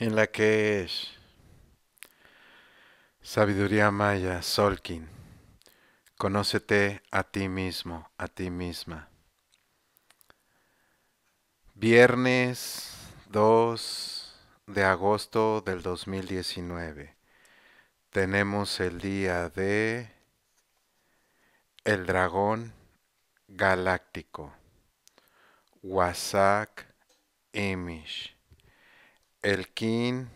en la que es Sabiduría Maya, Solkin, conócete a ti mismo, a ti misma. Viernes 2 de agosto del 2019. Tenemos el día de el dragón galáctico, Wasak Emish el kin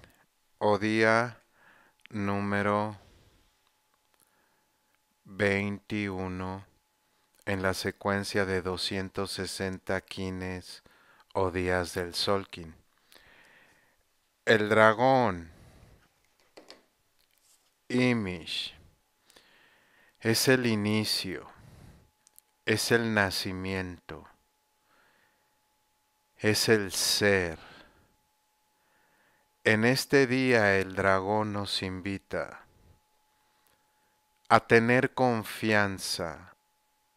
o día número 21 en la secuencia de 260 quines o días del solkin. El dragón Imish es el inicio, es el nacimiento, es el ser en este día el dragón nos invita a tener confianza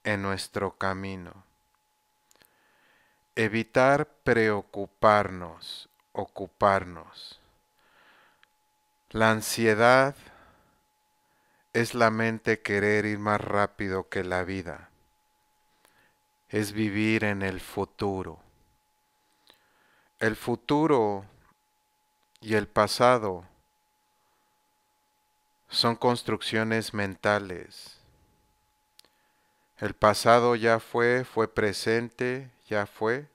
en nuestro camino, evitar preocuparnos, ocuparnos. La ansiedad es la mente querer ir más rápido que la vida, es vivir en el futuro. El futuro y el pasado son construcciones mentales. El pasado ya fue, fue presente, ya fue.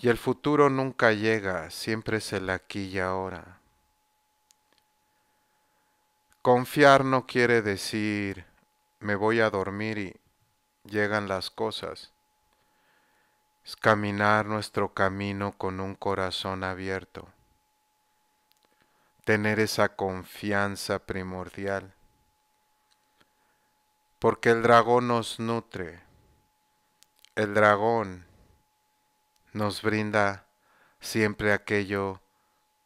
Y el futuro nunca llega, siempre es el aquí y ahora. Confiar no quiere decir me voy a dormir y llegan las cosas. Es caminar nuestro camino con un corazón abierto tener esa confianza primordial. Porque el dragón nos nutre, el dragón nos brinda siempre aquello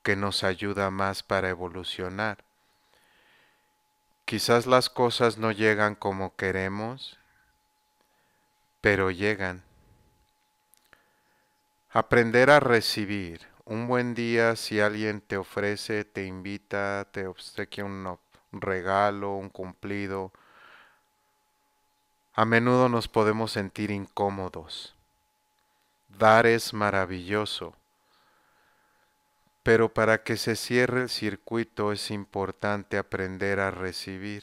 que nos ayuda más para evolucionar. Quizás las cosas no llegan como queremos, pero llegan. Aprender a recibir un buen día si alguien te ofrece, te invita, te obsequia un regalo, un cumplido, a menudo nos podemos sentir incómodos. Dar es maravilloso, pero para que se cierre el circuito es importante aprender a recibir,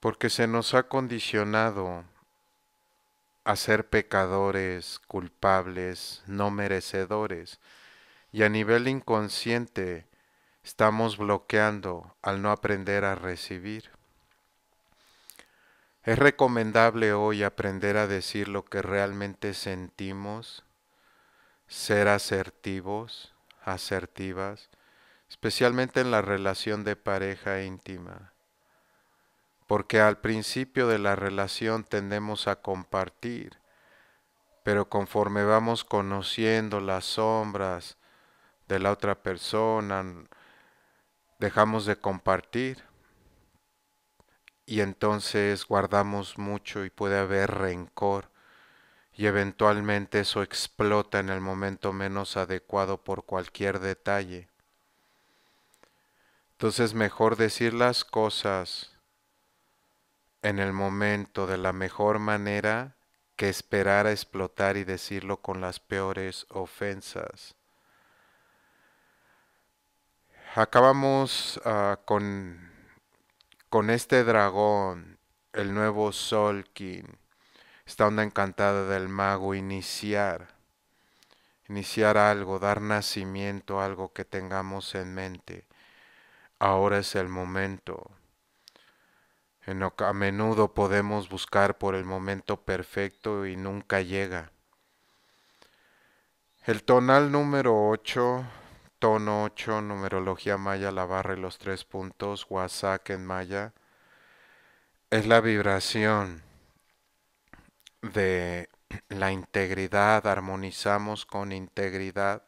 porque se nos ha condicionado a ser pecadores, culpables, no merecedores. Y a nivel inconsciente estamos bloqueando al no aprender a recibir. Es recomendable hoy aprender a decir lo que realmente sentimos, ser asertivos, asertivas, especialmente en la relación de pareja íntima porque al principio de la relación tendemos a compartir, pero conforme vamos conociendo las sombras de la otra persona, dejamos de compartir y entonces guardamos mucho y puede haber rencor y eventualmente eso explota en el momento menos adecuado por cualquier detalle. Entonces mejor decir las cosas en el momento de la mejor manera que esperar a explotar y decirlo con las peores ofensas. Acabamos ah, con, con este dragón, el nuevo Solkin, esta onda encantada del mago, iniciar, iniciar algo, dar nacimiento a algo que tengamos en mente. Ahora es el momento a menudo podemos buscar por el momento perfecto y nunca llega. El tonal número 8, tono 8, numerología maya, la barra y los tres puntos, wasak en maya, es la vibración de la integridad, armonizamos con integridad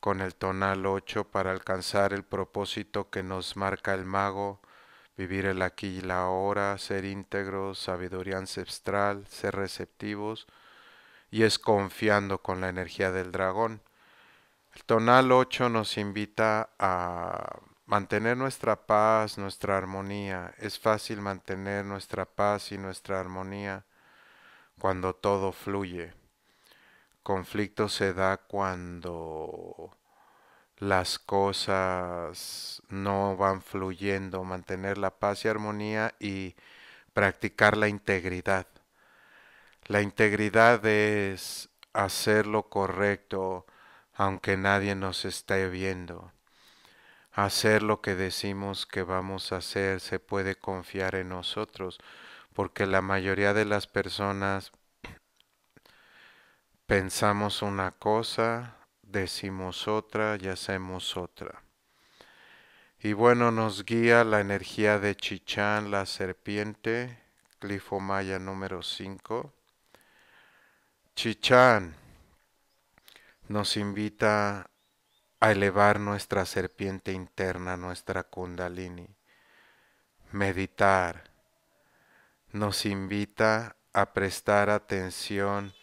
con el tonal 8 para alcanzar el propósito que nos marca el mago vivir el aquí y la ahora, ser íntegros, sabiduría ancestral, ser receptivos, y es confiando con la energía del dragón. El tonal 8 nos invita a mantener nuestra paz, nuestra armonía. Es fácil mantener nuestra paz y nuestra armonía cuando todo fluye. Conflicto se da cuando las cosas no van fluyendo, mantener la paz y armonía y practicar la integridad. La integridad es hacer lo correcto aunque nadie nos esté viendo. Hacer lo que decimos que vamos a hacer se puede confiar en nosotros, porque la mayoría de las personas pensamos una cosa, decimos otra y hacemos otra. Y bueno, nos guía la energía de Chichán, la serpiente, clifo maya número 5. Chichán nos invita a elevar nuestra serpiente interna, nuestra kundalini. Meditar nos invita a prestar atención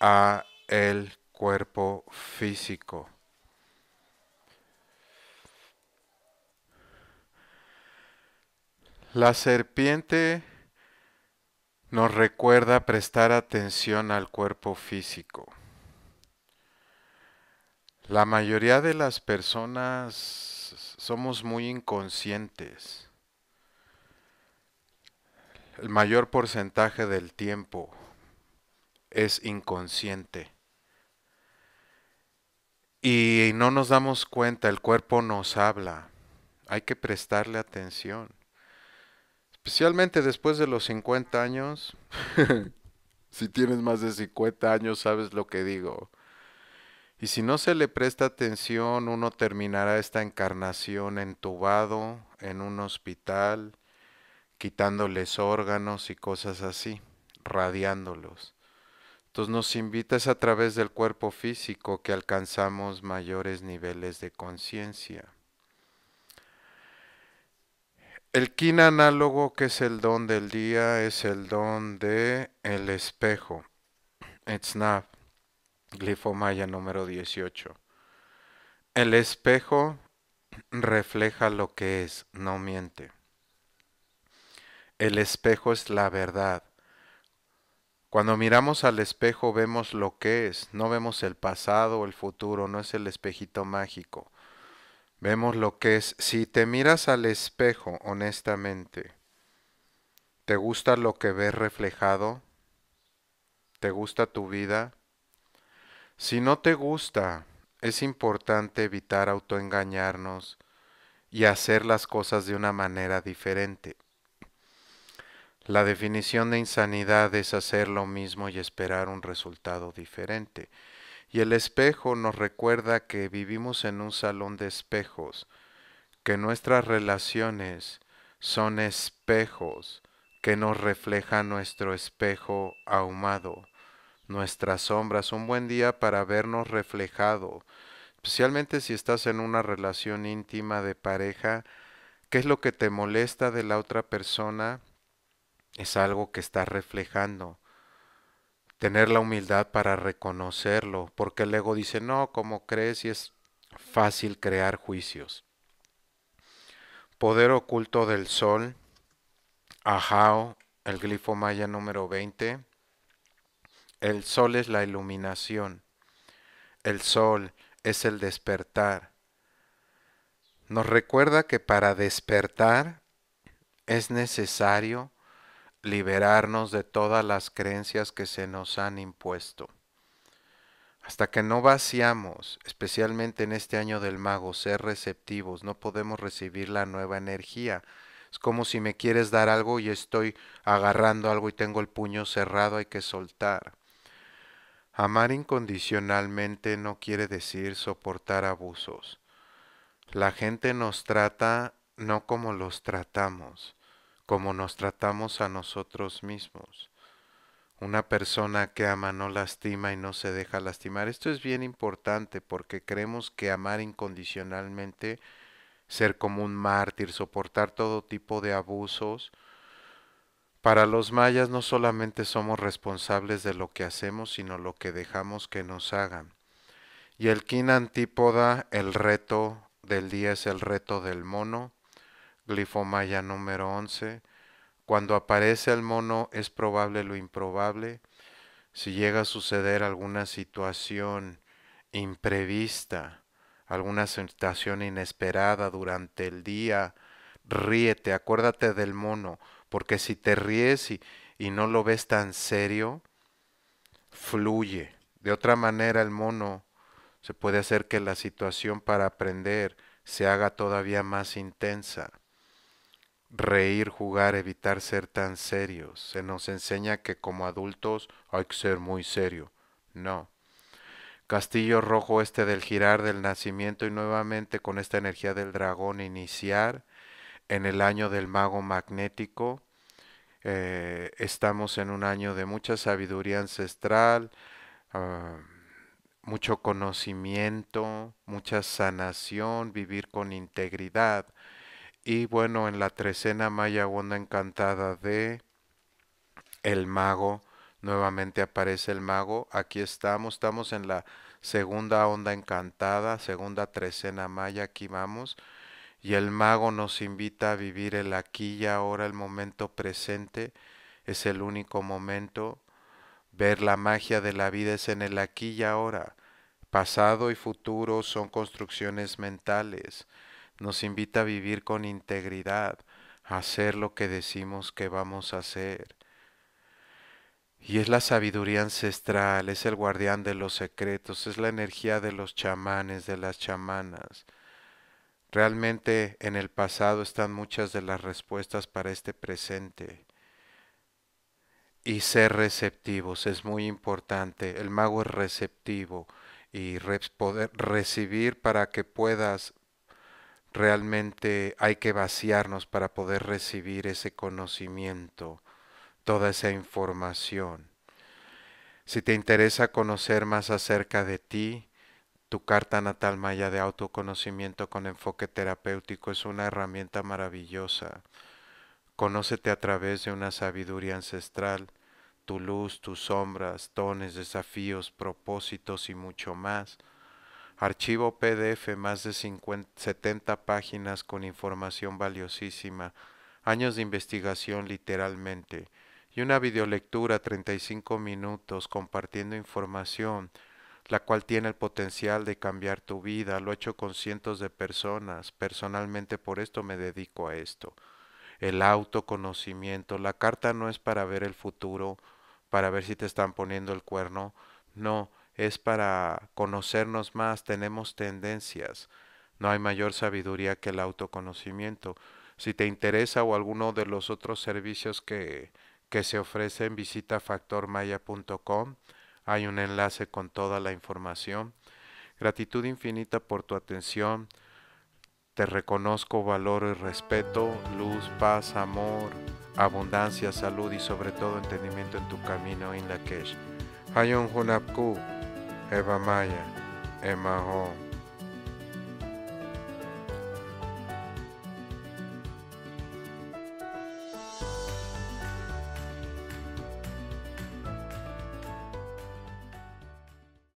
a el cuerpo físico. La serpiente nos recuerda prestar atención al cuerpo físico. La mayoría de las personas somos muy inconscientes. El mayor porcentaje del tiempo es inconsciente. Y no nos damos cuenta, el cuerpo nos habla. Hay que prestarle atención. Especialmente después de los 50 años. si tienes más de 50 años, sabes lo que digo. Y si no se le presta atención, uno terminará esta encarnación entubado en un hospital, quitándoles órganos y cosas así, radiándolos. Entonces nos invitas a través del cuerpo físico que alcanzamos mayores niveles de conciencia. El kin análogo, que es el don del día, es el don de el espejo. Snap, Maya número 18. El espejo refleja lo que es, no miente. El espejo es la verdad. Cuando miramos al espejo vemos lo que es, no vemos el pasado o el futuro, no es el espejito mágico. Vemos lo que es. Si te miras al espejo honestamente, ¿te gusta lo que ves reflejado? ¿Te gusta tu vida? Si no te gusta, es importante evitar autoengañarnos y hacer las cosas de una manera diferente. La definición de insanidad es hacer lo mismo y esperar un resultado diferente. Y el espejo nos recuerda que vivimos en un salón de espejos, que nuestras relaciones son espejos que nos refleja nuestro espejo ahumado, nuestras sombras. Un buen día para vernos reflejado, especialmente si estás en una relación íntima de pareja, qué es lo que te molesta de la otra persona, es algo que está reflejando. Tener la humildad para reconocerlo, porque el ego dice, no, como crees? Y es fácil crear juicios. Poder oculto del sol, ajao, el glifo maya número 20. El sol es la iluminación. El sol es el despertar. Nos recuerda que para despertar es necesario liberarnos de todas las creencias que se nos han impuesto. Hasta que no vaciamos, especialmente en este año del mago, ser receptivos, no podemos recibir la nueva energía. Es como si me quieres dar algo y estoy agarrando algo y tengo el puño cerrado, hay que soltar. Amar incondicionalmente no quiere decir soportar abusos. La gente nos trata no como los tratamos como nos tratamos a nosotros mismos. Una persona que ama no lastima y no se deja lastimar. Esto es bien importante porque creemos que amar incondicionalmente, ser como un mártir, soportar todo tipo de abusos, para los mayas no solamente somos responsables de lo que hacemos, sino lo que dejamos que nos hagan. Y el kin antípoda, el reto del día es el reto del mono, Glifomaya número 11, cuando aparece el mono es probable lo improbable. Si llega a suceder alguna situación imprevista, alguna situación inesperada durante el día, ríete, acuérdate del mono, porque si te ríes y no lo ves tan serio, fluye. De otra manera el mono se puede hacer que la situación para aprender se haga todavía más intensa reír, jugar, evitar ser tan serios. Se nos enseña que como adultos hay que ser muy serio. No. Castillo rojo este del girar del nacimiento y nuevamente con esta energía del dragón iniciar en el año del mago magnético. Eh, estamos en un año de mucha sabiduría ancestral, ah, mucho conocimiento, mucha sanación, vivir con integridad y bueno, en la trecena maya onda encantada de El Mago, nuevamente aparece el Mago. Aquí estamos, estamos en la segunda onda encantada, segunda trecena maya, aquí vamos. Y el Mago nos invita a vivir el aquí y ahora, el momento presente. Es el único momento. Ver la magia de la vida es en el aquí y ahora. Pasado y futuro son construcciones mentales. Nos invita a vivir con integridad, a hacer lo que decimos que vamos a hacer. Y es la sabiduría ancestral, es el guardián de los secretos, es la energía de los chamanes, de las chamanas. Realmente en el pasado están muchas de las respuestas para este presente. Y ser receptivos es muy importante. El mago es receptivo y recibir para que puedas realmente hay que vaciarnos para poder recibir ese conocimiento, toda esa información. Si te interesa conocer más acerca de ti, tu carta natal maya de autoconocimiento con enfoque terapéutico es una herramienta maravillosa. Conócete a través de una sabiduría ancestral, tu luz, tus sombras, tones, desafíos, propósitos y mucho más Archivo PDF, más de 70 páginas con información valiosísima, años de investigación literalmente, y una videolectura 35 minutos compartiendo información, la cual tiene el potencial de cambiar tu vida. Lo he hecho con cientos de personas. Personalmente por esto me dedico a esto. El autoconocimiento. La carta no es para ver el futuro, para ver si te están poniendo el cuerno. No, es para conocernos más, tenemos tendencias. No hay mayor sabiduría que el autoconocimiento. Si te interesa o alguno de los otros servicios que, se ofrecen, visita factormaya.com. Hay un enlace con toda la información. Gratitud infinita por tu atención. Te reconozco valor y respeto, luz, paz, amor, abundancia, salud y sobre todo entendimiento en tu camino, Inlakesh. Hayon Hunapku. Eva Maya, Emma Hall.